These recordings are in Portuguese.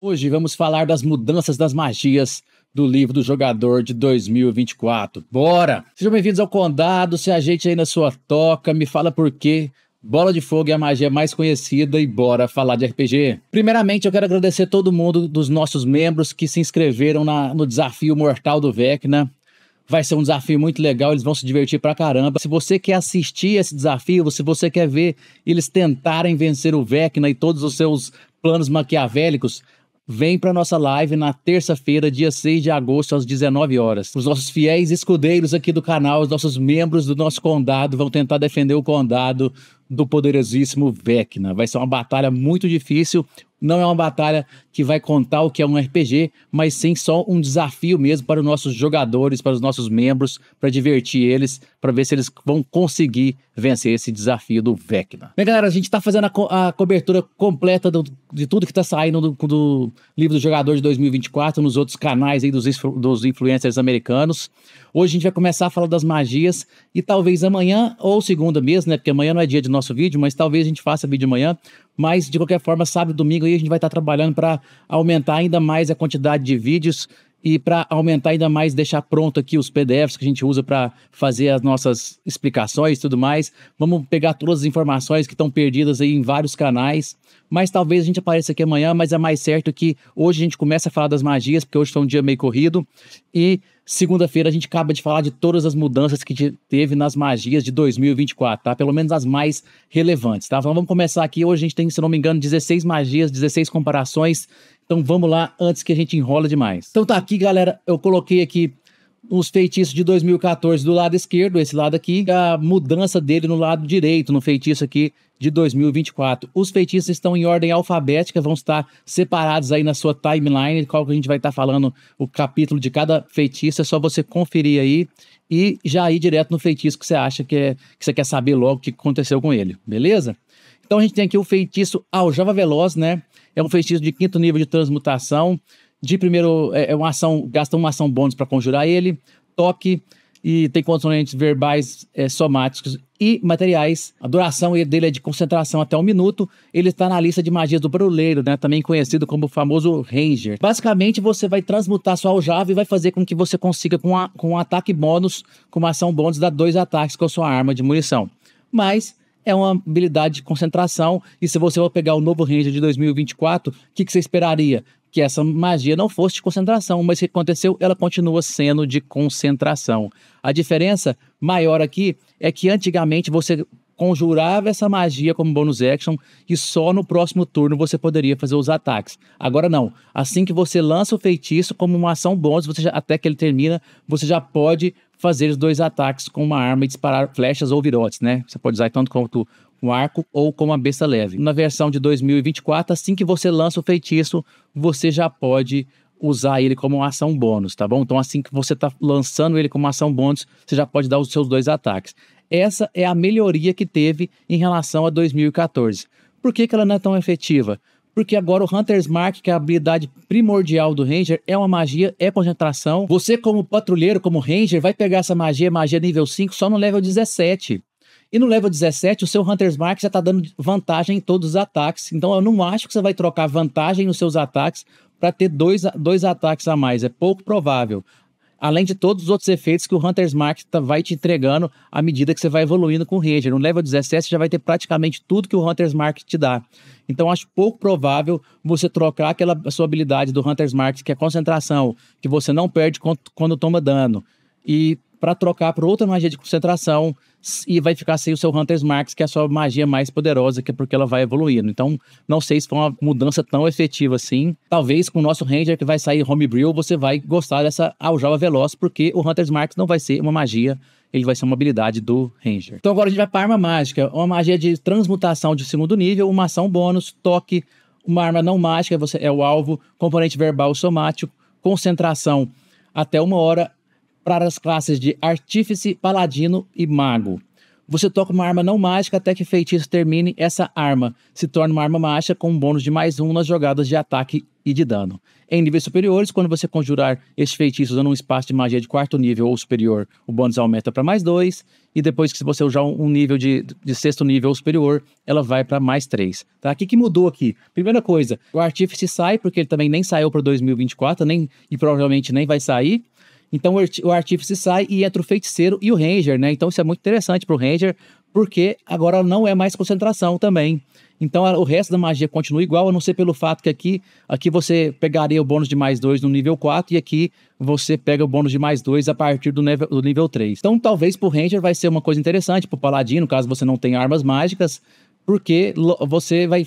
Hoje vamos falar das mudanças das magias do livro do jogador de 2024. Bora! Sejam bem-vindos ao Condado, se ajeite aí na sua toca, me fala por quê. Bola de Fogo é a magia mais conhecida e bora falar de RPG. Primeiramente, eu quero agradecer todo mundo dos nossos membros que se inscreveram na, no desafio mortal do Vecna. Vai ser um desafio muito legal, eles vão se divertir pra caramba. Se você quer assistir esse desafio, se você quer ver eles tentarem vencer o Vecna e todos os seus planos maquiavélicos, Vem para nossa live na terça-feira, dia 6 de agosto, às 19 horas. Os nossos fiéis escudeiros aqui do canal, os nossos membros do nosso condado vão tentar defender o condado do poderosíssimo Vecna. Vai ser uma batalha muito difícil. Não é uma batalha que vai contar o que é um RPG, mas sim só um desafio mesmo para os nossos jogadores, para os nossos membros, para divertir eles, para ver se eles vão conseguir vencer esse desafio do Vecna. Bem, galera, a gente está fazendo a, co a, cobertura completa do, de tudo que está saindo do, do, livro do jogador de 2024 nos outros canais aí dos, dos influencers americanos. Hoje a gente vai começar a falar das magias e talvez amanhã ou segunda mesmo, né? Porque amanhã não é dia de nosso vídeo, mas talvez a gente faça vídeo amanhã. Mas de qualquer forma, sábado e domingo aí a gente vai estar tá trabalhando para aumentar ainda mais a quantidade de vídeos e para aumentar ainda mais, deixar pronto aqui os PDFs que a gente usa para fazer as nossas explicações e tudo mais. Vamos pegar todas as informações que estão perdidas aí em vários canais. Mas talvez a gente apareça aqui amanhã, mas é mais certo que hoje a gente começa a falar das magias, porque hoje está um dia meio corrido. E Segunda-feira a gente acaba de falar de todas as mudanças que teve nas magias de 2024, tá? Pelo menos as mais relevantes, tá? Então vamos começar aqui. Hoje a gente tem, se não me engano, 16 magias, 16 comparações. Então vamos lá antes que a gente enrola demais. Então tá aqui, galera. Eu coloquei aqui os feitiços de 2014 do lado esquerdo, esse lado aqui, a mudança dele no lado direito, no feitiço aqui de 2024. Os feitiços estão em ordem alfabética, vão estar separados aí na sua timeline, qual que a gente vai estar falando o capítulo de cada feitiço, é só você conferir aí e já ir direto no feitiço que você acha que, é, que você quer saber logo o que aconteceu com ele, beleza? Então a gente tem aqui o feitiço Aljava Veloz, né? É um feitiço de quinto nível de transmutação. De primeiro, é, é uma ação, gasta uma ação bônus para conjurar ele. Toque, e tem condicionantes verbais é, somáticos e materiais. A duração dele é de concentração até um minuto. Ele está na lista de magias do bruleiro, né? Também conhecido como o famoso Ranger. Basicamente, você vai transmutar sua aljava e vai fazer com que você consiga com, a, com um ataque bônus, com uma ação bônus, dar dois ataques com a sua arma de munição. Mas é uma habilidade de concentração. E se você for pegar o novo Ranger de 2024, o que, que, você esperaria? que essa magia não fosse de concentração, mas o que aconteceu, ela continua sendo de concentração. A diferença maior aqui é que antigamente você conjurava essa magia como bonus action e só no próximo turno você poderia fazer os ataques. Agora não. Assim que você lança o feitiço como uma ação bônus, você já, até que ele termina, você já pode fazer os dois ataques com uma arma e disparar flechas ou virotes, né? Você pode usar tanto quanto um arco ou com uma besta leve. Na versão de 2024, assim que você lança o feitiço, você já pode usar ele como uma ação bônus, tá bom? Então, assim que você está lançando ele como ação bônus, você já pode dar os seus dois ataques. Essa é a melhoria que teve em relação a 2014. Por que, que ela não é tão efetiva? porque agora o Hunter's Mark, que é a habilidade primordial do Ranger, é uma magia, é concentração. Você, como patrulheiro, como Ranger, vai pegar essa magia, magia nível 5, só no level 17. E no level 17, o seu Hunter's Mark já tá dando vantagem em todos os ataques. Então eu não acho que você vai trocar vantagem nos seus ataques para ter dois, dois ataques a mais. É pouco provável. Além de todos os outros efeitos que o Hunter's Mark tá, vai te entregando à medida que você vai evoluindo com o Ranger. No level 17 você já vai ter praticamente tudo que o Hunter's Mark te dá. Então acho pouco provável você trocar aquela sua habilidade do Hunter's Mark, que é concentração, que você não perde quando, quando toma dano. E para trocar por outra magia de concentração e vai ficar sem o seu Hunter's Marks, que é a sua magia mais poderosa, que é porque ela vai evoluindo. Então, não sei se foi uma mudança tão efetiva assim. Talvez com o nosso Ranger que vai sair Homebrew, você vai gostar dessa aljava veloz, porque o Hunter's Marks não vai ser uma magia, ele vai ser uma habilidade do Ranger. Então agora a gente vai para arma mágica, uma magia de transmutação de segundo nível, uma ação bônus, toque, uma arma não mágica, você é o alvo, componente verbal somático, concentração até uma hora para as classes de Artífice, Paladino e Mago. Você toca uma arma não mágica até que o feitiço termine. Essa arma se torna uma arma mágica com um bônus de mais um nas jogadas de ataque e de dano. Em níveis superiores, quando você conjurar este feitiço usando um espaço de magia de quarto nível ou superior, o bônus aumenta para mais dois. E depois que você usar um nível de, de sexto nível ou superior, ela vai para mais três. Tá? O que, que mudou aqui? Primeira coisa, o artífice sai, porque ele também nem saiu para 2024, nem, e provavelmente nem vai sair. Então o artífice sai e entra o feiticeiro e o ranger, né? Então isso é muito interessante para o ranger, porque agora não é mais concentração também. Então o resto da magia continua igual, a não ser pelo fato que aqui, aqui você pegaria o bônus de mais dois no nível 4 e aqui você pega o bônus de mais dois a partir do nível, do nível 3. Então talvez pro Ranger vai ser uma coisa interessante, pro Paladino, caso você não tenha armas mágicas, porque você vai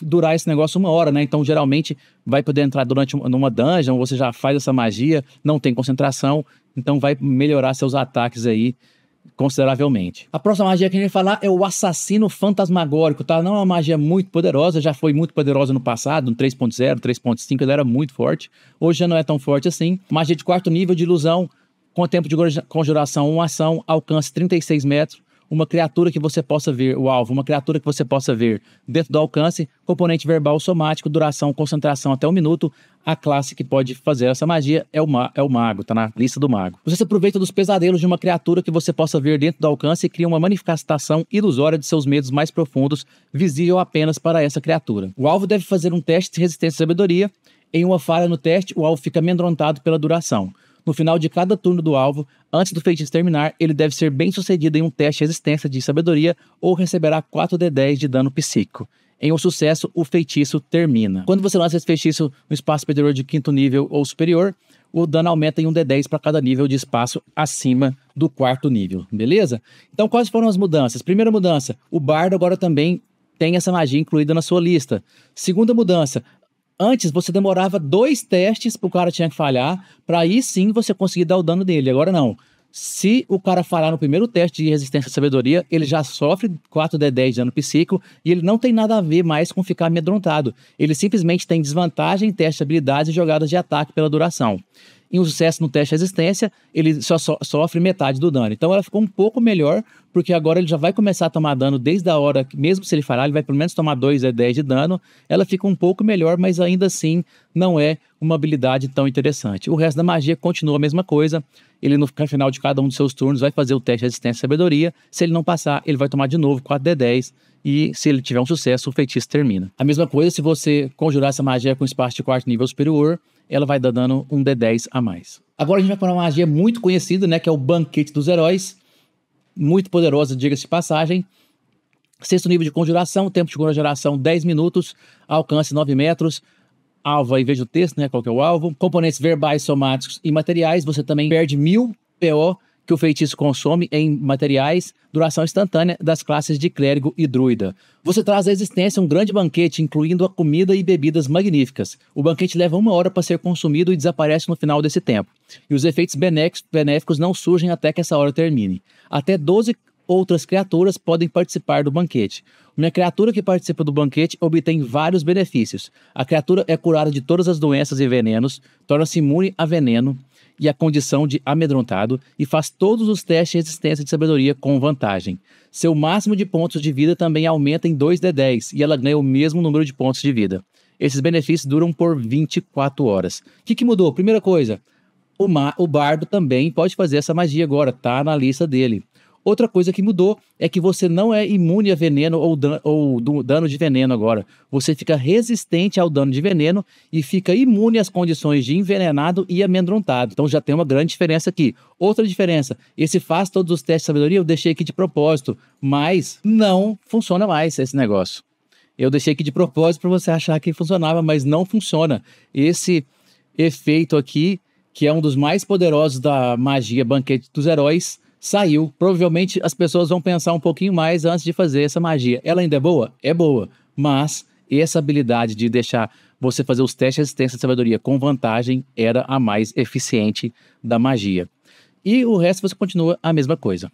durar esse negócio uma hora, né? Então, geralmente, vai poder entrar durante numa dungeon, você já faz essa magia, não tem concentração, então vai melhorar seus ataques aí consideravelmente. A próxima magia que a gente vai falar é o Assassino Fantasmagórico, tá? Não é uma magia muito poderosa, já foi muito poderosa no passado, no 3.0, 3.5, ela era muito forte. Hoje já não é tão forte assim. Magia de quarto nível de ilusão, com tempo de conjuração uma ação, alcance 36 metros, uma criatura que você possa ver, o alvo, uma criatura que você possa ver dentro do alcance, componente verbal somático, duração, concentração até um minuto. A classe que pode fazer essa magia é o, ma é o mago, tá na lista do mago. Você se aproveita dos pesadelos de uma criatura que você possa ver dentro do alcance e cria uma manifestação ilusória de seus medos mais profundos, visível apenas para essa criatura. O alvo deve fazer um teste de resistência e sabedoria. Em uma falha no teste, o alvo fica amedrontado pela duração. No final de cada turno do alvo, antes do feitiço terminar, ele deve ser bem sucedido em um teste de resistência de sabedoria ou receberá 4d10 de dano psíquico. Em um sucesso, o feitiço termina. Quando você lança esse feitiço no espaço superior de quinto nível ou superior, o dano aumenta em um D10 para cada nível de espaço acima do quarto nível, beleza? Então, quais foram as mudanças? Primeira mudança, o bardo agora também tem essa magia incluída na sua lista. Segunda mudança, Antes você demorava dois testes para o cara tinha que falhar, para aí sim você conseguir dar o dano dele. Agora não. Se o cara falhar no primeiro teste de resistência à sabedoria, ele já sofre 4D10 de dano psíquico e ele não tem nada a ver mais com ficar amedrontado. Ele simplesmente tem desvantagem em teste de habilidades e jogadas de ataque pela duração. Em um sucesso no teste de resistência, ele só so sofre metade do dano. Então ela ficou um pouco melhor, porque agora ele já vai começar a tomar dano desde a hora, mesmo se ele falhar, ele vai pelo menos tomar 2 a 10 de dano. Ela fica um pouco melhor, mas ainda assim não é uma habilidade tão interessante. O resto da magia continua a mesma coisa. Ele, no final de cada um dos seus turnos, vai fazer o teste de resistência e sabedoria. Se ele não passar, ele vai tomar de novo 4D10. E se ele tiver um sucesso, o feitiço termina. A mesma coisa se você conjurar essa magia com espaço de quarto nível superior ela vai dando um D10 a mais. Agora a gente vai para uma magia muito conhecida, né? Que é o Banquete dos Heróis. Muito poderosa, diga-se de passagem. Sexto nível de conjuração, tempo de conjuração 10 minutos, alcance 9 metros. Alvo, e veja o texto, né? Qual que é o alvo. Componentes verbais, somáticos e materiais. Você também perde mil PO que o feitiço consome em materiais, duração instantânea das classes de clérigo e druida. Você traz à existência um grande banquete, incluindo a comida e bebidas magníficas. O banquete leva uma hora para ser consumido e desaparece no final desse tempo. E os efeitos benéficos não surgem até que essa hora termine. Até 12 outras criaturas podem participar do banquete. Uma criatura que participa do banquete obtém vários benefícios. A criatura é curada de todas as doenças e venenos, torna-se imune a veneno, e a condição de amedrontado e faz todos os testes de resistência de sabedoria com vantagem. Seu máximo de pontos de vida também aumenta em 2d10 e ela ganha o mesmo número de pontos de vida. Esses benefícios duram por 24 horas. O que, que mudou? Primeira coisa, o, o bardo também pode fazer essa magia agora, tá na lista dele. Outra coisa que mudou é que você não é imune a veneno ou, dan ou dano de veneno agora. Você fica resistente ao dano de veneno e fica imune às condições de envenenado e amedrontado. Então já tem uma grande diferença aqui. Outra diferença, esse faz todos os testes de sabedoria eu deixei aqui de propósito, mas não funciona mais esse negócio. Eu deixei aqui de propósito para você achar que funcionava, mas não funciona. Esse efeito aqui, que é um dos mais poderosos da magia Banquete dos Heróis, saiu. Provavelmente as pessoas vão pensar um pouquinho mais antes de fazer essa magia. Ela ainda é boa? É boa. Mas essa habilidade de deixar você fazer os testes de resistência de sabedoria com vantagem era a mais eficiente da magia. E o resto você continua a mesma coisa.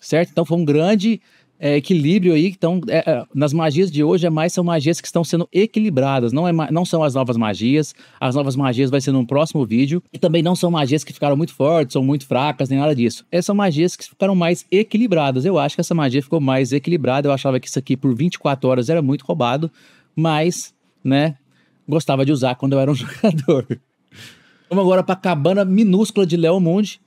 Certo? Então foi um grande é, equilíbrio aí. Então, é, é, nas magias de hoje, é mais são magias que estão sendo equilibradas. Não, é, não são as novas magias. As novas magias vai ser num próximo vídeo. E também não são magias que ficaram muito fortes, são muito fracas, nem nada disso. Essas são magias que ficaram mais equilibradas. Eu acho que essa magia ficou mais equilibrada. Eu achava que isso aqui por 24 horas era muito roubado, mas, né, gostava de usar quando eu era um jogador. Vamos agora para a cabana minúscula de Leomundi.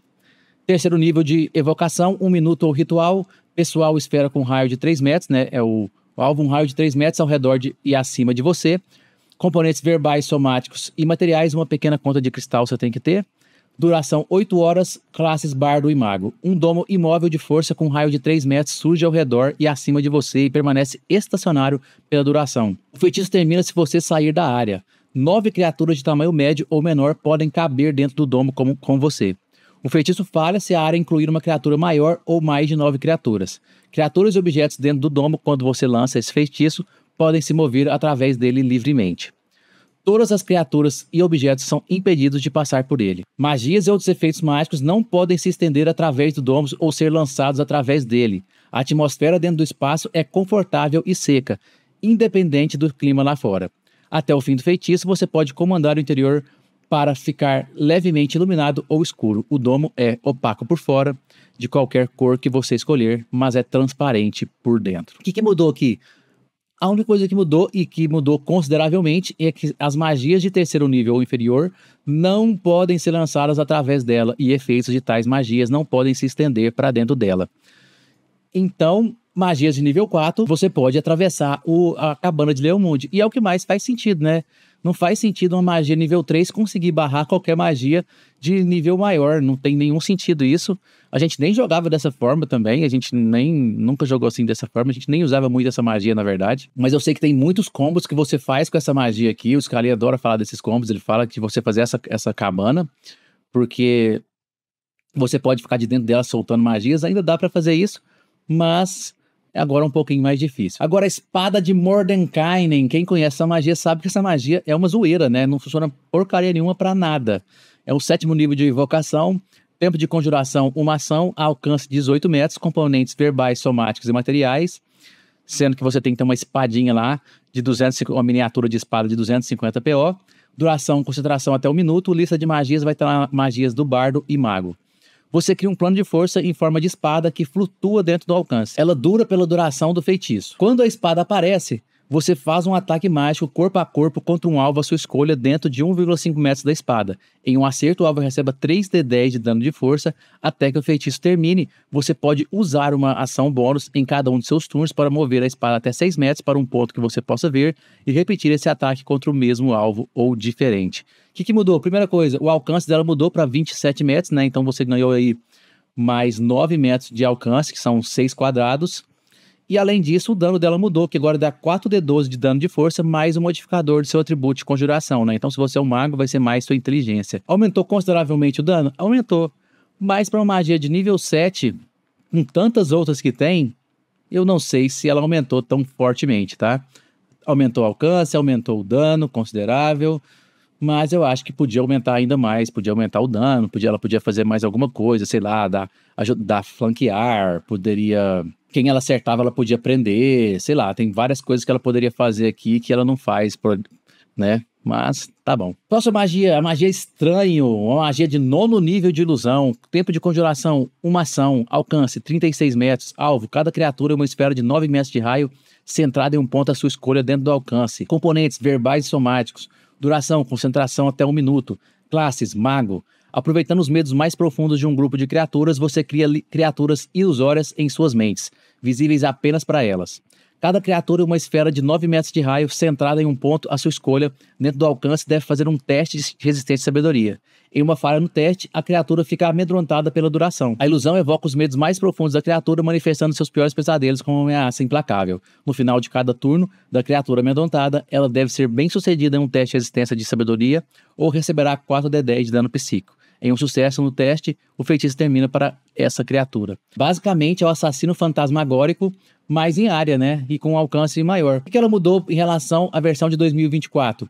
Terceiro nível de evocação, um minuto ou ritual. Pessoal, espera com raio de 3 metros, né? É o, o alvo, um raio de 3 metros ao redor de, e acima de você. Componentes verbais, somáticos e materiais, uma pequena conta de cristal você tem que ter. Duração 8 horas, classes bardo e mago. Um domo imóvel de força com um raio de 3 metros surge ao redor e acima de você e permanece estacionário pela duração. O feitiço termina se você sair da área. Nove criaturas de tamanho médio ou menor podem caber dentro do domo como, com você. O feitiço falha se a área incluir uma criatura maior ou mais de nove criaturas. Criaturas e objetos dentro do domo, quando você lança esse feitiço, podem se mover através dele livremente. Todas as criaturas e objetos são impedidos de passar por ele. Magias e outros efeitos mágicos não podem se estender através do domo ou ser lançados através dele. A atmosfera dentro do espaço é confortável e seca, independente do clima lá fora. Até o fim do feitiço, você pode comandar o interior para ficar levemente iluminado ou escuro. O domo é opaco por fora, de qualquer cor que você escolher, mas é transparente por dentro. O que, que mudou aqui? A única coisa que mudou e que mudou consideravelmente é que as magias de terceiro nível ou inferior não podem ser lançadas através dela e efeitos de tais magias não podem se estender para dentro dela. Então, magias de nível 4, você pode atravessar o, a cabana de Leomund E é o que mais faz sentido, né? Não faz sentido uma magia nível 3 conseguir barrar qualquer magia de nível maior. Não tem nenhum sentido isso. A gente nem jogava dessa forma também. A gente nem nunca jogou assim dessa forma. A gente nem usava muito essa magia, na verdade. Mas eu sei que tem muitos combos que você faz com essa magia aqui. O Scali adora falar desses combos. Ele fala que você fazer essa, essa cabana, porque você pode ficar de dentro dela soltando magias. Ainda dá para fazer isso, mas é agora um pouquinho mais difícil. Agora, a espada de Mordenkainen, quem conhece essa magia sabe que essa magia é uma zoeira, né? Não funciona porcaria nenhuma para nada. É o sétimo nível de invocação, tempo de conjuração, uma ação, alcance 18 metros, componentes verbais, somáticos e materiais, sendo que você tem que ter uma espadinha lá, de 200, uma miniatura de espada de 250 PO, duração, concentração até um minuto, lista de magias vai estar lá, magias do bardo e mago você cria um plano de força em forma de espada que flutua dentro do alcance. Ela dura pela duração do feitiço. Quando a espada aparece, você faz um ataque mágico corpo a corpo contra um alvo à sua escolha dentro de 1,5 metros da espada. Em um acerto, o alvo receba 3d10 de dano de força até que o feitiço termine. Você pode usar uma ação bônus em cada um de seus turnos para mover a espada até 6 metros para um ponto que você possa ver e repetir esse ataque contra o mesmo alvo ou diferente. O que, que mudou? Primeira coisa, o alcance dela mudou para 27 metros, né? Então você ganhou aí mais 9 metros de alcance, que são 6 quadrados. E além disso, o dano dela mudou, que agora dá 4d12 de dano de força mais o um modificador do seu atributo de conjuração, né? Então, se você é um mago, vai ser mais sua inteligência. Aumentou consideravelmente o dano? Aumentou. Mas para uma magia de nível 7, com tantas outras que tem, eu não sei se ela aumentou tão fortemente, tá? Aumentou o alcance, aumentou o dano considerável, mas eu acho que podia aumentar ainda mais, podia aumentar o dano, podia, ela podia fazer mais alguma coisa, sei lá, dar, ajudar, flanquear, poderia quem ela acertava ela podia prender, sei lá, tem várias coisas que ela poderia fazer aqui que ela não faz, né? Mas tá bom. Próxima magia, a magia estranho, uma magia de nono nível de ilusão. Tempo de conjuração, uma ação, alcance 36 metros, alvo, cada criatura é uma esfera de 9 metros de raio, centrada em um ponto à sua escolha dentro do alcance. Componentes verbais e somáticos. Duração, concentração até um minuto. Classes, mago. Aproveitando os medos mais profundos de um grupo de criaturas, você cria criaturas ilusórias em suas mentes visíveis apenas para elas. Cada criatura é uma esfera de 9 metros de raio centrada em um ponto à sua escolha. Dentro do alcance, deve fazer um teste de resistência e sabedoria. Em uma falha no teste, a criatura fica amedrontada pela duração. A ilusão evoca os medos mais profundos da criatura, manifestando seus piores pesadelos como uma ameaça implacável. No final de cada turno da criatura amedrontada, ela deve ser bem sucedida em um teste de resistência de sabedoria ou receberá 4d10 de dano psíquico. Em um sucesso no teste, o feitiço termina para essa criatura. Basicamente, é o assassino fantasmagórico, mas em área, né? E com um alcance maior. O que ela mudou em relação à versão de 2024?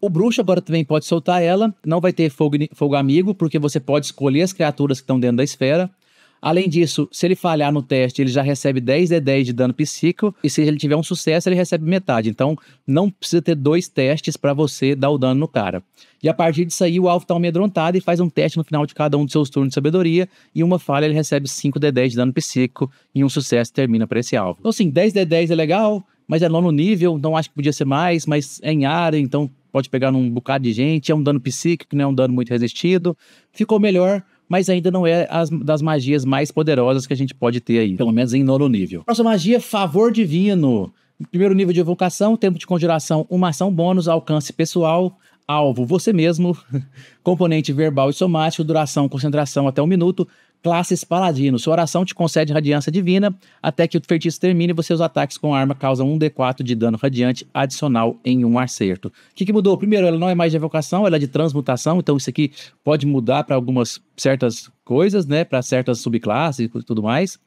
O bruxo agora também pode soltar ela, não vai ter fogo, fogo amigo, porque você pode escolher as criaturas que estão dentro da esfera. Além disso, se ele falhar no teste, ele já recebe 10 de 10 de dano psíquico, e se ele tiver um sucesso, ele recebe metade. Então, não precisa ter dois testes para você dar o dano no cara. E a partir disso aí, o alvo está amedrontado e faz um teste no final de cada um dos seus turnos de sabedoria, e uma falha ele recebe 5 de 10 de dano psíquico, e um sucesso termina para esse alvo. Então, assim, 10 de 10 é legal, mas é nono nível, então acho que podia ser mais, mas é em área, então pode pegar num bocado de gente, é um dano psíquico, não é um dano muito resistido. Ficou melhor, mas ainda não é as, das magias mais poderosas que a gente pode ter aí, pelo menos em nono nível. Próxima magia, favor divino. Primeiro nível de evocação, tempo de conjuração, uma ação bônus, alcance pessoal, alvo você mesmo, componente verbal e somático, duração, concentração até um minuto, classes paladino. Sua oração te concede radiância divina até que o feitiço termine e seus ataques com arma causam 1d4 de dano radiante adicional em um acerto. O que, que mudou? Primeiro, ela não é mais de evocação, ela é de transmutação, então isso aqui pode mudar para algumas certas coisas, né? Para certas subclasses e tudo mais.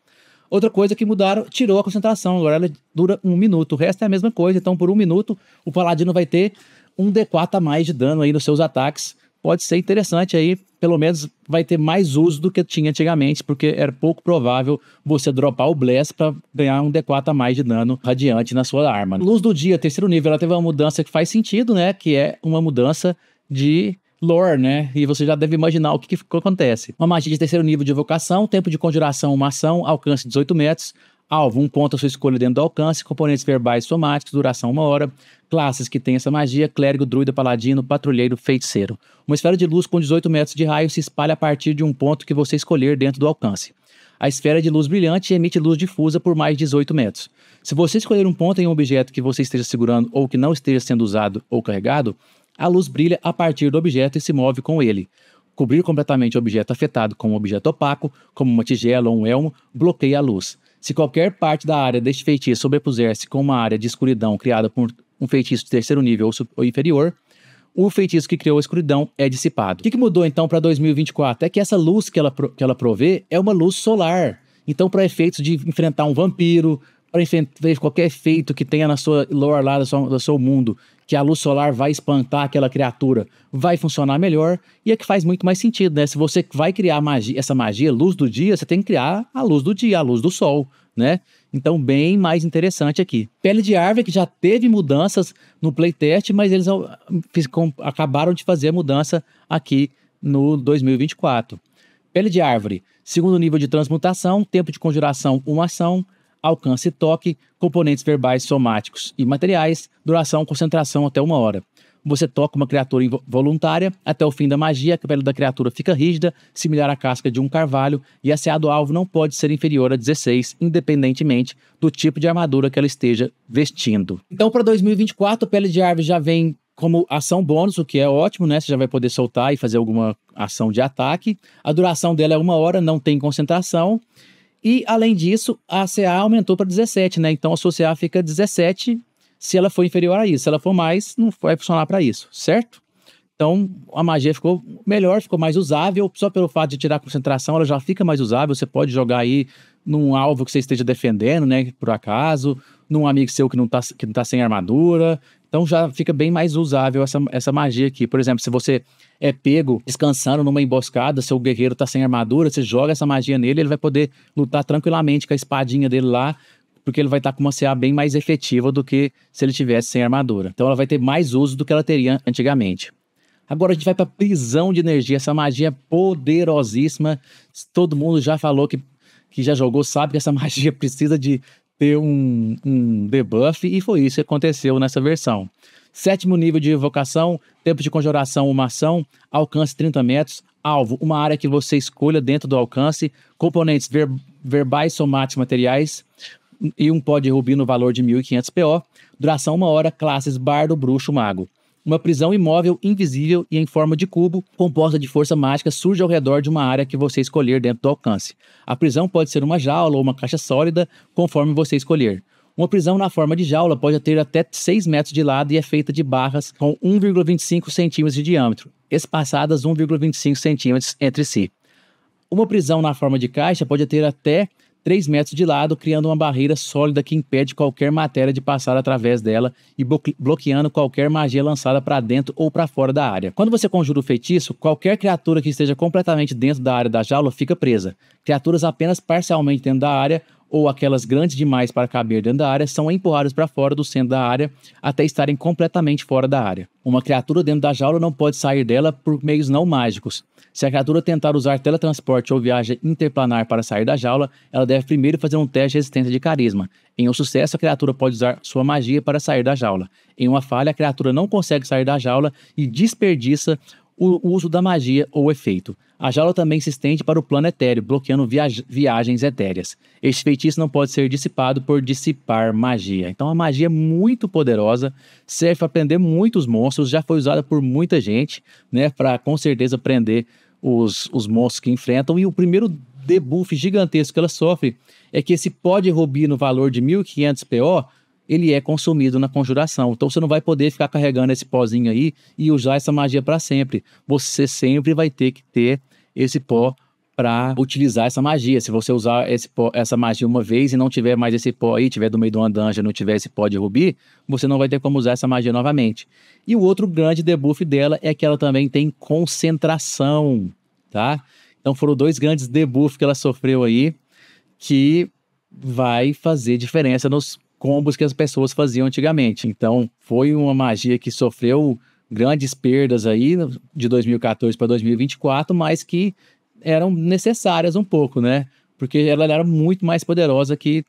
Outra coisa que mudaram, tirou a concentração. Agora ela dura um minuto. O resto é a mesma coisa. Então, por um minuto, o paladino vai ter um D4 a mais de dano aí nos seus ataques pode ser interessante aí, pelo menos vai ter mais uso do que tinha antigamente, porque era pouco provável você dropar o Bless para ganhar um D4 a mais de dano radiante na sua arma. Luz do dia, terceiro nível, ela teve uma mudança que faz sentido, né? Que é uma mudança de lore, né? E você já deve imaginar o que, que acontece. Uma magia de terceiro nível de evocação, tempo de conjuração, uma ação, alcance 18 metros, Alvo, um ponto a sua escolha dentro do alcance, componentes verbais somáticos, duração uma hora, classes que têm essa magia, clérigo, druida, paladino, patrulheiro, feiticeiro. Uma esfera de luz com 18 metros de raio se espalha a partir de um ponto que você escolher dentro do alcance. A esfera de luz brilhante emite luz difusa por mais 18 metros. Se você escolher um ponto em um objeto que você esteja segurando ou que não esteja sendo usado ou carregado, a luz brilha a partir do objeto e se move com ele cobrir completamente o objeto afetado com um objeto opaco, como uma tigela ou um elmo, bloqueia a luz. Se qualquer parte da área deste feitiço sobrepuser-se com uma área de escuridão criada por um feitiço de terceiro nível ou inferior, o feitiço que criou a escuridão é dissipado. O que, que mudou então para 2024? É que essa luz que ela, que ela provê é uma luz solar. Então, para efeitos de enfrentar um vampiro, para enfrentar qualquer efeito que tenha na sua lore lá, no seu mundo, que a luz solar vai espantar aquela criatura, vai funcionar melhor e é que faz muito mais sentido, né? Se você vai criar magia, essa magia, luz do dia, você tem que criar a luz do dia, a luz do sol, né? Então, bem mais interessante aqui. Pele de árvore que já teve mudanças no playtest, mas eles ah, acabaram de fazer a mudança aqui no 2024. Pele de árvore, segundo nível de transmutação, tempo de conjuração, uma ação alcance e toque, componentes verbais somáticos e materiais, duração, concentração até uma hora. Você toca uma criatura involuntária até o fim da magia, a pele da criatura fica rígida, similar à casca de um carvalho, e a CA do alvo não pode ser inferior a 16, independentemente do tipo de armadura que ela esteja vestindo. Então, para 2024, a pele de árvore já vem como ação bônus, o que é ótimo, né? Você já vai poder soltar e fazer alguma ação de ataque. A duração dela é uma hora, não tem concentração. E, além disso, a CA aumentou para 17, né? Então, a sua CA fica 17 se ela for inferior a isso. Se ela for mais, não vai funcionar para isso, certo? Então, a magia ficou melhor, ficou mais usável. Só pelo fato de tirar a concentração, ela já fica mais usável. Você pode jogar aí num alvo que você esteja defendendo, né? Por acaso, num amigo seu que não está que não tá sem armadura. Então já fica bem mais usável essa, essa magia aqui. Por exemplo, se você é pego descansando numa emboscada, seu guerreiro tá sem armadura, você joga essa magia nele, ele vai poder lutar tranquilamente com a espadinha dele lá, porque ele vai estar tá com uma CA bem mais efetiva do que se ele tivesse sem armadura. Então ela vai ter mais uso do que ela teria antigamente. Agora a gente vai para prisão de energia, essa magia é poderosíssima. Todo mundo já falou que que já jogou sabe que essa magia precisa de ter um, um debuff, e foi isso que aconteceu nessa versão. Sétimo nível de evocação, tempo de conjuração, uma ação, alcance 30 metros, alvo, uma área que você escolha dentro do alcance, componentes ver, verbais, somatos, materiais, e um pó de rubi no valor de 1.500 PO, duração uma hora, classes bardo, bruxo, mago. Uma prisão imóvel, invisível e em forma de cubo, composta de força mágica, surge ao redor de uma área que você escolher dentro do alcance. A prisão pode ser uma jaula ou uma caixa sólida, conforme você escolher. Uma prisão na forma de jaula pode ter até 6 metros de lado e é feita de barras com 1,25 centímetros de diâmetro, espaçadas 1,25 centímetros entre si. Uma prisão na forma de caixa pode ter até 3 metros de lado, criando uma barreira sólida que impede qualquer matéria de passar através dela e bloqueando qualquer magia lançada para dentro ou para fora da área. Quando você conjura o feitiço, qualquer criatura que esteja completamente dentro da área da jaula fica presa. Criaturas apenas parcialmente dentro da área ou aquelas grandes demais para caber dentro da área são empurradas para fora do centro da área até estarem completamente fora da área. Uma criatura dentro da jaula não pode sair dela por meios não mágicos. Se a criatura tentar usar teletransporte ou viagem interplanar para sair da jaula, ela deve primeiro fazer um teste de resistência de carisma. Em um sucesso, a criatura pode usar sua magia para sair da jaula. Em uma falha, a criatura não consegue sair da jaula e desperdiça o uso da magia ou efeito. A jaula também se estende para o plano etéreo, bloqueando viagens etéreas. Este feitiço não pode ser dissipado por dissipar magia. Então, a magia é muito poderosa, serve para prender muitos monstros, já foi usada por muita gente, né, para com certeza prender os, os monstros que enfrentam. E o primeiro debuff gigantesco que ela sofre é que esse pó de rubi no valor de 1500 PO ele é consumido na conjuração. Então você não vai poder ficar carregando esse pozinho aí e usar essa magia para sempre. Você sempre vai ter que ter esse pó para utilizar essa magia. Se você usar esse pó, essa magia uma vez e não tiver mais esse pó aí, tiver do meio de uma dungeon, não tiver esse pó de rubi, você não vai ter como usar essa magia novamente. E o outro grande debuff dela é que ela também tem concentração, tá? Então foram dois grandes debuffs que ela sofreu aí, que vai fazer diferença nos combos que as pessoas faziam antigamente. Então foi uma magia que sofreu grandes perdas aí de 2014 para 2024, mas que eram necessárias um pouco, né? Porque ela era muito mais poderosa que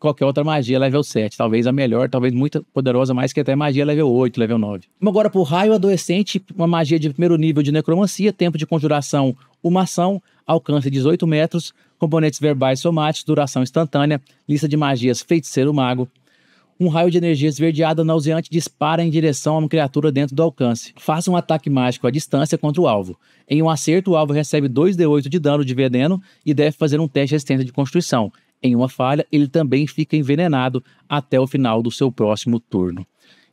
qualquer outra magia level 7. Talvez a melhor, talvez muito poderosa, mais que até magia level 8, level 9. Vamos agora o raio adolescente, uma magia de primeiro nível de necromancia, tempo de conjuração, uma ação, alcance 18 metros, componentes verbais somáticos, duração instantânea, lista de magias feiticeiro mago, um raio de energia esverdeada nauseante dispara em direção a uma criatura dentro do alcance. Faça um ataque mágico à distância contra o alvo. Em um acerto, o alvo recebe 2d8 de dano de veneno e deve fazer um teste de resistência de constituição. Em uma falha, ele também fica envenenado até o final do seu próximo turno.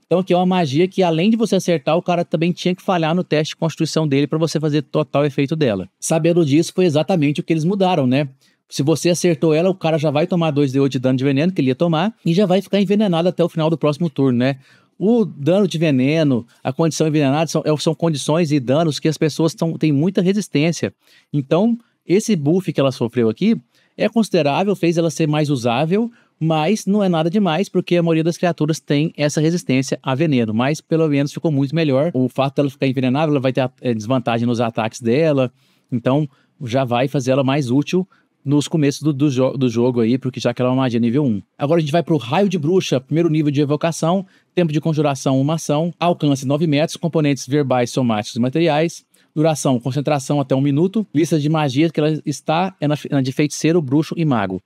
Então aqui é uma magia que além de você acertar, o cara também tinha que falhar no teste de constituição dele para você fazer total efeito dela. Sabendo disso, foi exatamente o que eles mudaram, né? Se você acertou ela, o cara já vai tomar 2 de 8 de dano de veneno que ele ia tomar e já vai ficar envenenado até o final do próximo turno, né? O dano de veneno, a condição envenenada são, é, são condições e danos que as pessoas tão, têm muita resistência. Então, esse buff que ela sofreu aqui é considerável, fez ela ser mais usável, mas não é nada demais, porque a maioria das criaturas tem essa resistência a veneno. Mas pelo menos ficou muito melhor. O fato dela ficar envenenada, ela vai ter eh, desvantagem nos ataques dela. Então, já vai fazer ela mais útil nos começos do, do, jo do jogo aí, porque já que ela é uma magia nível 1. Agora a gente vai pro raio de bruxa, primeiro nível de evocação, tempo de conjuração, uma ação, alcance 9 metros, componentes verbais, somáticos e materiais. Duração, concentração até um minuto. Lista de magias que ela está é na, na de feiticeiro, bruxo e mago.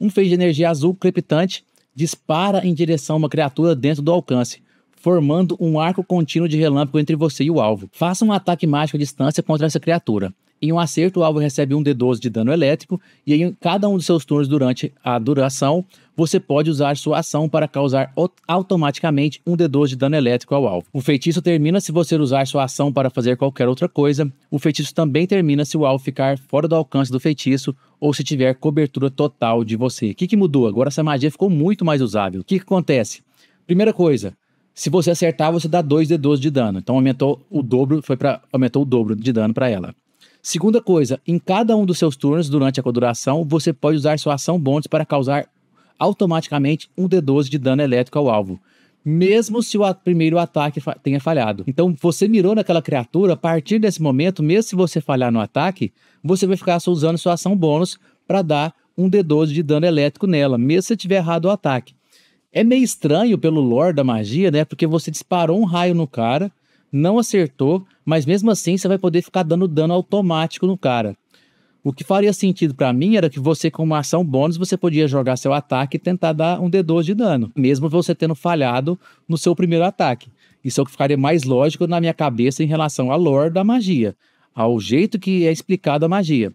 Um feixe de energia azul crepitante dispara em direção a uma criatura dentro do alcance, formando um arco contínuo de relâmpago entre você e o alvo. Faça um ataque mágico à distância contra essa criatura. Em um acerto, o alvo recebe um D12 de dano elétrico, e em cada um de seus turnos durante a duração, você pode usar sua ação para causar automaticamente um D12 de dano elétrico ao alvo. O feitiço termina se você usar sua ação para fazer qualquer outra coisa. O feitiço também termina se o alvo ficar fora do alcance do feitiço ou se tiver cobertura total de você. O que, que mudou? Agora essa magia ficou muito mais usável. O que, que acontece? Primeira coisa, se você acertar, você dá 2 D12 de dano. Então aumentou o dobro, foi para aumentou o dobro de dano para ela. Segunda coisa, em cada um dos seus turnos durante a duração, você pode usar sua ação bônus para causar automaticamente um D12 de dano elétrico ao alvo mesmo se o primeiro ataque tenha falhado. Então, você mirou naquela criatura, a partir desse momento, mesmo se você falhar no ataque, você vai ficar só usando sua ação bônus para dar um D12 de dano elétrico nela, mesmo se tiver errado o ataque. É meio estranho pelo lore da magia, né? Porque você disparou um raio no cara, não acertou, mas mesmo assim você vai poder ficar dando dano automático no cara. O que faria sentido para mim era que você, com uma ação bônus, você podia jogar seu ataque e tentar dar um D12 de dano, mesmo você tendo falhado no seu primeiro ataque. Isso é o que ficaria mais lógico na minha cabeça em relação à lore da magia, ao jeito que é explicado a magia.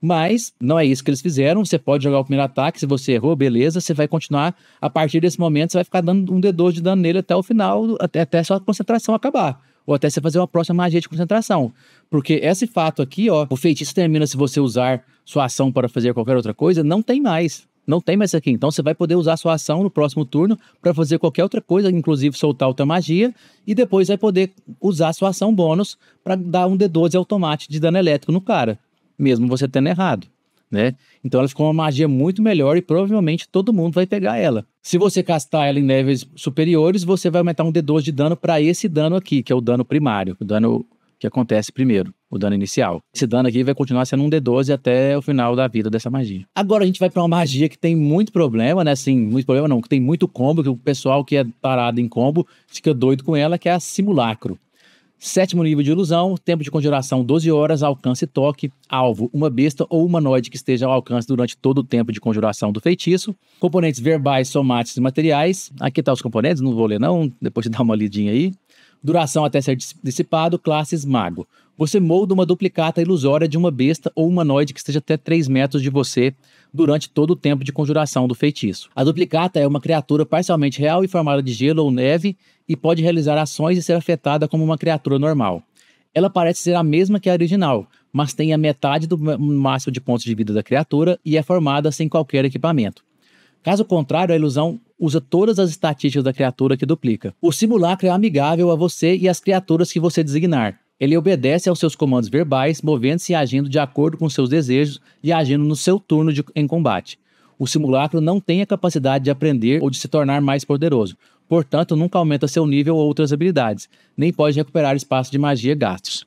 Mas não é isso que eles fizeram. Você pode jogar o primeiro ataque, se você errou, beleza, você vai continuar. A partir desse momento, você vai ficar dando um D12 de dano nele até o final, até, até a sua concentração acabar ou até você fazer uma próxima magia de concentração. Porque esse fato aqui, ó, o feitiço termina se você usar sua ação para fazer qualquer outra coisa, não tem mais. Não tem mais isso aqui. Então você vai poder usar sua ação no próximo turno para fazer qualquer outra coisa, inclusive soltar outra magia, e depois vai poder usar sua ação bônus para dar um D12 automático de dano elétrico no cara, mesmo você tendo errado né? Então ela ficou uma magia muito melhor e provavelmente todo mundo vai pegar ela. Se você castar ela em níveis superiores, você vai aumentar um D12 de dano para esse dano aqui, que é o dano primário, o dano que acontece primeiro, o dano inicial. Esse dano aqui vai continuar sendo um D12 até o final da vida dessa magia. Agora a gente vai para uma magia que tem muito problema, né? Assim, muito problema não, que tem muito combo, que o pessoal que é parado em combo fica doido com ela, que é a Simulacro. Sétimo nível de ilusão, tempo de conjuração 12 horas, alcance e toque, alvo uma besta ou humanoide que esteja ao alcance durante todo o tempo de conjuração do feitiço. Componentes verbais, somáticos e materiais. Aqui tá os componentes, não vou ler não, depois te dá uma lidinha aí. Duração até ser dissipado, classes mago. Você molda uma duplicata ilusória de uma besta ou humanoide que esteja até 3 metros de você durante todo o tempo de conjuração do feitiço. A duplicata é uma criatura parcialmente real e formada de gelo ou neve e pode realizar ações e ser afetada como uma criatura normal. Ela parece ser a mesma que a original, mas tem a metade do máximo de pontos de vida da criatura e é formada sem qualquer equipamento. Caso contrário, a ilusão usa todas as estatísticas da criatura que duplica. O simulacro é amigável a você e as criaturas que você designar. Ele obedece aos seus comandos verbais, movendo-se e agindo de acordo com seus desejos e agindo no seu turno de, em combate. O simulacro não tem a capacidade de aprender ou de se tornar mais poderoso portanto, nunca aumenta seu nível ou outras habilidades, nem pode recuperar espaço de magia gastos.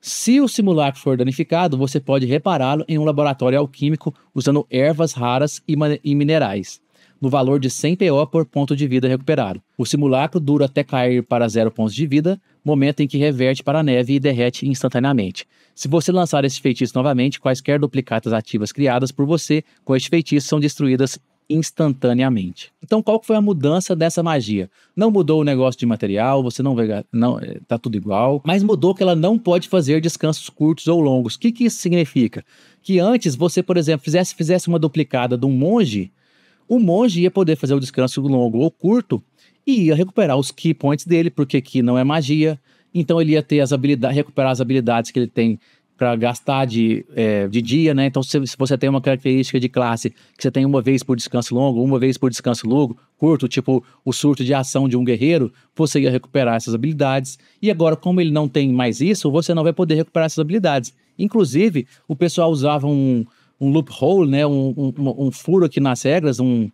Se o simulacro for danificado, você pode repará-lo em um laboratório alquímico usando ervas raras e, e, minerais, no valor de 100 PO por ponto de vida recuperado. O simulacro dura até cair para zero pontos de vida, momento em que reverte para a neve e derrete instantaneamente. Se você lançar esse feitiço novamente, quaisquer duplicatas ativas criadas por você com este feitiço são destruídas instantaneamente. Então, qual foi a mudança dessa magia? Não mudou o negócio de material, você não vê, Não, eh, tá tudo igual, mas mudou que ela não pode fazer descansos curtos ou longos. O que, que isso significa? Que antes você, por exemplo, fizesse, fizesse uma duplicada de um monge, o monge ia poder fazer o descanso longo ou curto e ia recuperar os key points dele, porque aqui não é magia. Então ele ia ter as habilidades, recuperar as habilidades que ele tem para gastar de, é, de dia, né? Então, se, se, você tem uma característica de classe que você tem uma vez por descanso longo, uma vez por descanso longo, curto, tipo o surto de ação de um guerreiro, você ia recuperar essas habilidades. E agora, como ele não tem mais isso, você não vai poder recuperar essas habilidades. Inclusive, o pessoal usava um, um loophole, né? Um, um, um furo aqui nas regras, um,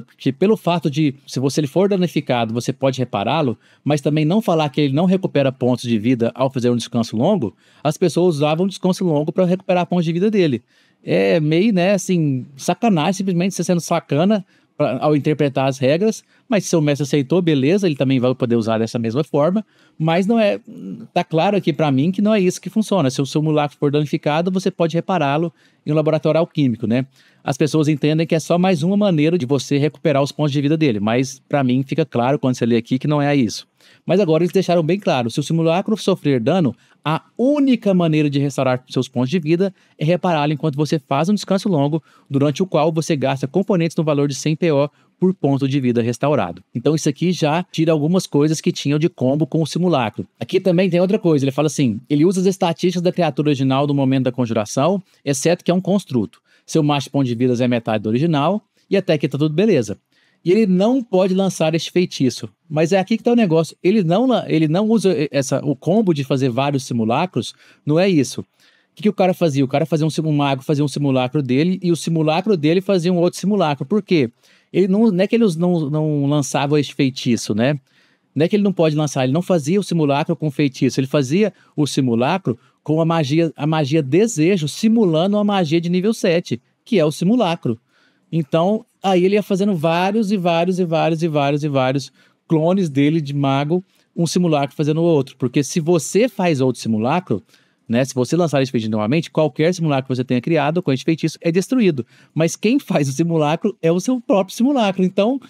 porque pelo fato de, se você ele for danificado, você pode repará-lo, mas também não falar que ele não recupera pontos de vida ao fazer um descanso longo, as pessoas usavam descanso longo para recuperar pontos de vida dele. É meio, né, assim, sacanagem, simplesmente você sendo sacana, pra, ao interpretar as regras, mas se seu mestre aceitou, beleza, ele também vai poder usar dessa mesma forma, mas não é, tá claro aqui para mim que não é isso que funciona. Se o seu simulacro for danificado, você pode repará-lo em um laboratório alquímico, né? As pessoas entendem que é só mais uma maneira de você recuperar os pontos de vida dele, mas para mim fica claro quando você lê aqui que não é isso. Mas agora eles deixaram bem claro: se o simulacro sofrer dano, a única maneira de restaurar seus pontos de vida é repará-lo enquanto você faz um descanso longo, durante o qual você gasta componentes no valor de 100 PO por ponto de vida restaurado. Então isso aqui já tira algumas coisas que tinham de combo com o simulacro. Aqui também tem outra coisa, ele fala assim: ele usa as estatísticas da criatura original do momento da conjuração, exceto que é um construto. Seu máximo de ponto de vida é metade do original, e até que tá tudo beleza. E ele não pode lançar este feitiço. Mas é aqui que está o negócio. Ele não, ele não usa essa, o combo de fazer vários simulacros, não é isso. O que, que o cara fazia? O cara fazia um, um mago, fazia um simulacro dele, e o simulacro dele fazia um outro simulacro. Por quê? Ele não, não é que ele não, não lançava este feitiço, né? Não é que ele não pode lançar, ele não fazia o simulacro com feitiço, ele fazia o simulacro com a magia, a magia desejo, simulando a magia de nível 7, que é o simulacro. Então, Aí ele ia fazendo vários e vários e vários e vários e vários clones dele de mago, um simulacro fazendo o outro. Porque se você faz outro simulacro, né? Se você lançar esse feitiço novamente, qualquer simulacro que você tenha criado com esse feitiço é destruído. Mas quem faz o simulacro é o seu próprio simulacro. Então,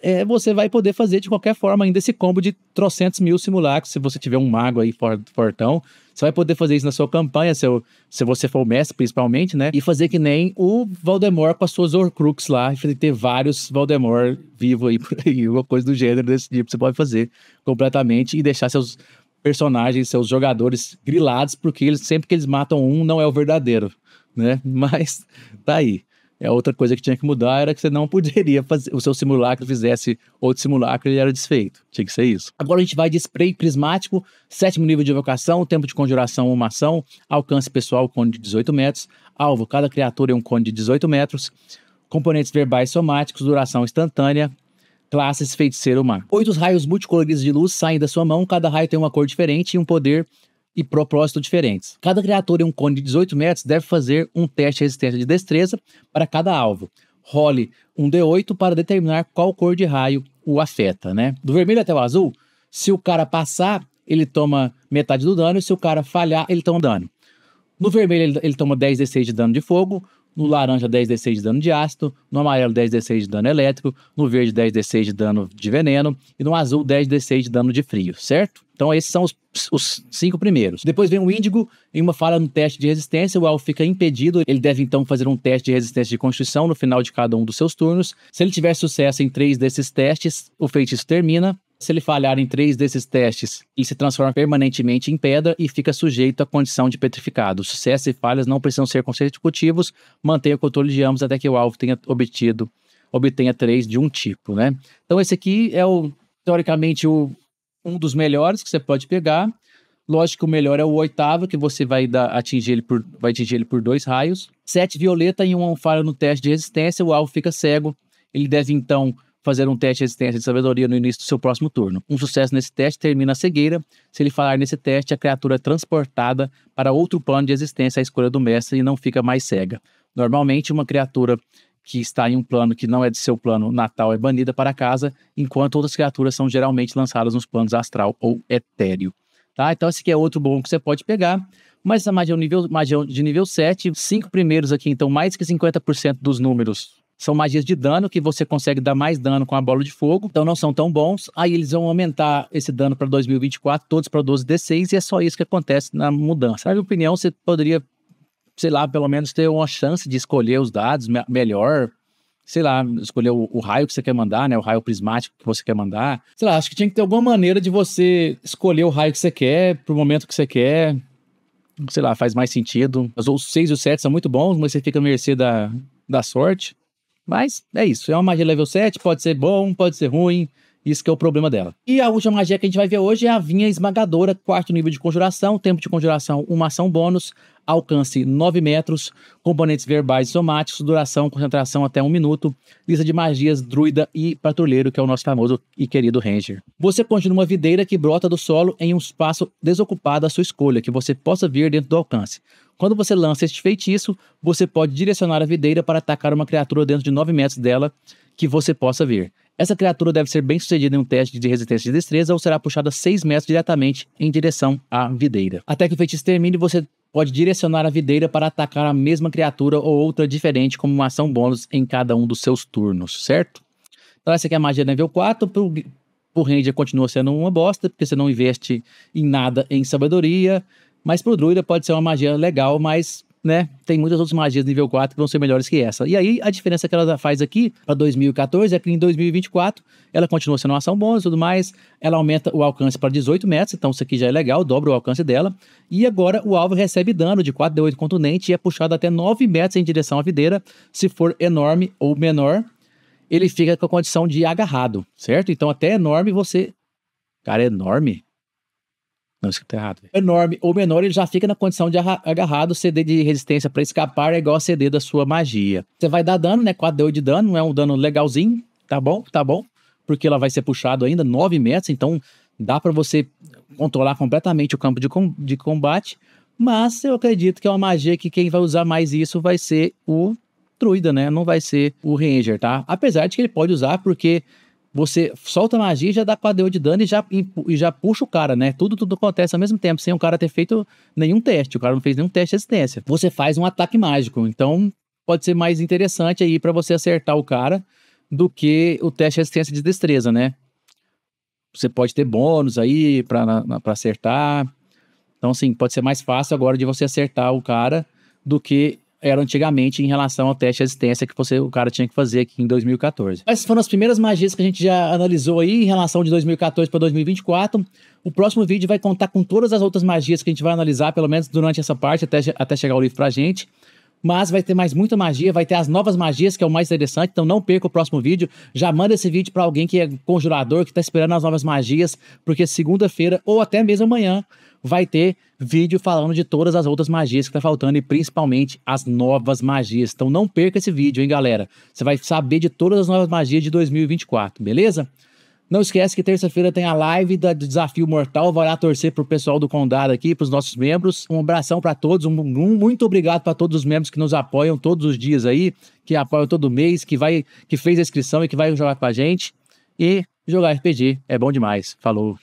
é, você vai poder fazer de qualquer forma ainda esse combo de trocentos mil simulacros, se você tiver um mago aí fortão, você vai poder fazer isso na sua campanha, se, eu, se você for o mestre, principalmente, né? E fazer que nem o Voldemort com as suas Horcrux lá, e ter vários Voldemort vivo aí, por aí, alguma coisa do gênero desse tipo. Você pode fazer completamente e deixar seus personagens, seus jogadores grilados, porque eles, sempre que eles matam um, não é o verdadeiro, né? Mas tá aí. É outra coisa que tinha que mudar era que você não poderia fazer o seu simulacro fizesse outro simulacro e ele era desfeito. Tinha que ser isso. Agora a gente vai de spray prismático, sétimo nível de evocação, tempo de conjuração uma ação, alcance pessoal cone de 18 metros, alvo cada criatura é um cone de 18 metros, componentes verbais somáticos, duração instantânea, classes feiticeiro mar. Oito raios multicoloridos de luz saem da sua mão, cada raio tem uma cor diferente e um poder e propósito diferentes. Cada criatura em um cone de 18 metros deve fazer um teste de resistência de destreza para cada alvo. Role um D8 para determinar qual cor de raio o afeta, né? Do vermelho até o azul, se o cara passar, ele toma metade do dano, e se o cara falhar, ele toma dano. No vermelho, ele, ele toma 10 D6 de dano de fogo no laranja 10d6 de dano de ácido, no amarelo 10d6 de dano elétrico, no verde 10d6 de dano de veneno e no azul 10d6 de dano de frio, certo? Então esses são os, os cinco primeiros. Depois vem o índigo, em uma falha no teste de resistência, o elfo fica impedido, ele deve então fazer um teste de resistência de constituição no final de cada um dos seus turnos. Se ele tiver sucesso em três desses testes, o feitiço termina, se ele falhar em três desses testes, ele se transforma permanentemente em pedra e fica sujeito à condição de petrificado. Sucesso e falhas não precisam ser consecutivos, mantenha o controle de ambos até que o alvo tenha obtido, obtenha três de um tipo, né? Então esse aqui é o, teoricamente, o, um dos melhores que você pode pegar. Lógico que o melhor é o oitavo, que você vai dar, atingir ele por, vai atingir ele por dois raios. Sete violeta e um falha no teste de resistência, o alvo fica cego. Ele deve então fazer um teste de resistência de sabedoria no início do seu próximo turno. Um sucesso nesse teste termina a cegueira. Se ele falar nesse teste, a criatura é transportada para outro plano de existência à escolha do mestre e não fica mais cega. Normalmente, uma criatura que está em um plano que não é de seu plano natal é banida para casa, enquanto outras criaturas são geralmente lançadas nos planos astral ou etéreo. Tá? Então, esse aqui é outro bom que você pode pegar. Mas essa magia, é nível, magia é de nível 7, cinco primeiros aqui, então mais que 50% dos números são magias de dano que você consegue dar mais dano com a bola de fogo, então não são tão bons. Aí eles vão aumentar esse dano para 2024, todos para 12d6, e é só isso que acontece na mudança. Na minha opinião, você poderia, sei lá, pelo menos ter uma chance de escolher os dados me melhor, sei lá, escolher o, o, raio que você quer mandar, né? O raio prismático que você quer mandar. Sei lá, acho que tinha que ter alguma maneira de você escolher o raio que você quer pro momento que você quer. Sei lá, faz mais sentido. Os 6 e os 7 são muito bons, mas você fica à mercê da, da sorte. Mas é isso, é uma magia level 7, pode ser bom, pode ser ruim, isso que é o problema dela. E a última magia que a gente vai ver hoje é a Vinha Esmagadora, quarto nível de conjuração, tempo de conjuração, uma ação bônus, alcance 9 metros, componentes verbais e somáticos, duração, concentração até 1 minuto, lista de magias, druida e patrulheiro, que é o nosso famoso e querido ranger. Você conjura uma videira que brota do solo em um espaço desocupado à sua escolha, que você possa ver dentro do alcance. Quando você lança este feitiço, você pode direcionar a videira para atacar uma criatura dentro de 9 metros dela que você possa ver. Essa criatura deve ser bem sucedida em um teste de resistência de destreza ou será puxada 6 metros diretamente em direção à videira. Até que o feitiço termine, você pode direcionar a videira para atacar a mesma criatura ou outra diferente como uma ação bônus em cada um dos seus turnos, certo? Então essa aqui é a magia nível 4, pro, pro Ranger continua sendo uma bosta, porque você não investe em nada em sabedoria, mas pro druida pode ser uma magia legal, mas né? Tem muitas outras magias nível 4 que vão ser melhores que essa. E aí, a diferença que ela faz aqui para 2014 é que em 2024 ela continua sendo uma ação bônus e tudo mais. Ela aumenta o alcance para 18 metros, então isso aqui já é legal, dobra o alcance dela. E agora o alvo recebe dano de 4d8 contundente e é puxado até 9 metros em direção à videira, se for enorme ou menor. Ele fica com a condição de agarrado, certo? Então, até enorme você. Cara, é enorme? Não, escrito errado. Enorme. ou menor ele já fica na condição de agarrado. CD de resistência para escapar é igual a CD da sua magia. Você vai dar dano, né? 4 de dano, não é um dano legalzinho. Tá bom, tá bom. Porque ela vai ser puxado ainda 9 metros, então dá para você controlar completamente o campo de, com de combate. Mas eu acredito que é uma magia que quem vai usar mais isso vai ser o druida, né? Não vai ser o ranger, tá? Apesar de que ele pode usar, porque você solta magia e já dá quadril de dano e já, e já puxa o cara, né? Tudo, tudo acontece ao mesmo tempo, sem o cara ter feito nenhum teste. O cara não fez nenhum teste de resistência. Você faz um ataque mágico, então pode ser mais interessante aí para você acertar o cara do que o teste de resistência de destreza, né? Você pode ter bônus aí para acertar. Então, assim, pode ser mais fácil agora de você acertar o cara do que era antigamente em relação ao teste de resistência que você, o cara tinha que fazer aqui em 2014. Essas foram as primeiras magias que a gente já analisou aí em relação de 2014 para 2024. O próximo vídeo vai contar com todas as outras magias que a gente vai analisar, pelo menos durante essa parte, até, até chegar o livro para a gente mas vai ter mais muita magia, vai ter as novas magias, que é o mais interessante, então não perca o próximo vídeo, já manda esse vídeo para alguém que é conjurador, que está esperando as novas magias, porque segunda-feira ou até mesmo amanhã vai ter vídeo falando de todas as outras magias que tá faltando e principalmente as novas magias. Então não perca esse vídeo, hein, galera? Você vai saber de todas as novas magias de 2024, beleza? Não esquece que terça-feira tem a live do Desafio Mortal. Vai lá torcer pro pessoal do Condado aqui, pros nossos membros. Um abração para todos, um, um, muito obrigado para todos os membros que nos apoiam todos os dias aí, que apoiam todo mês, que vai, que fez a inscrição e que vai jogar com a gente. E jogar RPG é bom demais. Falou.